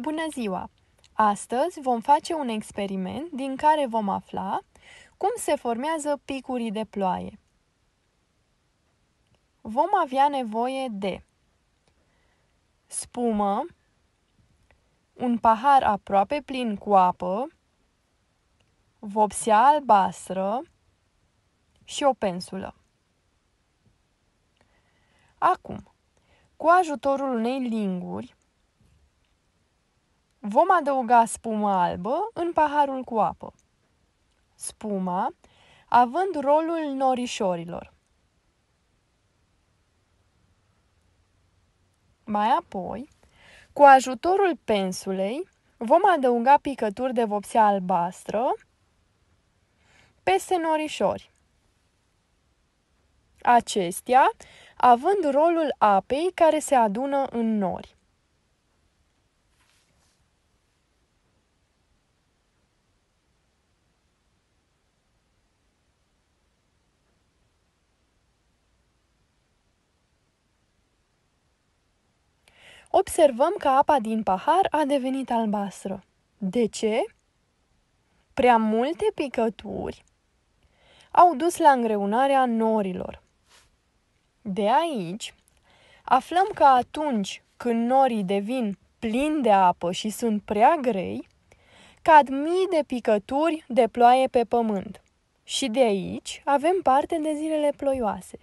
Bună ziua! Astăzi vom face un experiment din care vom afla cum se formează picurii de ploaie. Vom avea nevoie de spumă, un pahar aproape plin cu apă, vopsea albastră și o pensulă. Acum, cu ajutorul unei linguri, Vom adăuga spuma albă în paharul cu apă. Spuma având rolul norișorilor. Mai apoi, cu ajutorul pensulei, vom adăuga picături de vopsea albastră peste norișori. Acestea având rolul apei care se adună în nori. observăm că apa din pahar a devenit albastră. De ce? Prea multe picături au dus la îngreunarea norilor. De aici, aflăm că atunci când norii devin plini de apă și sunt prea grei, cad mii de picături de ploaie pe pământ. Și de aici avem parte de zilele ploioase.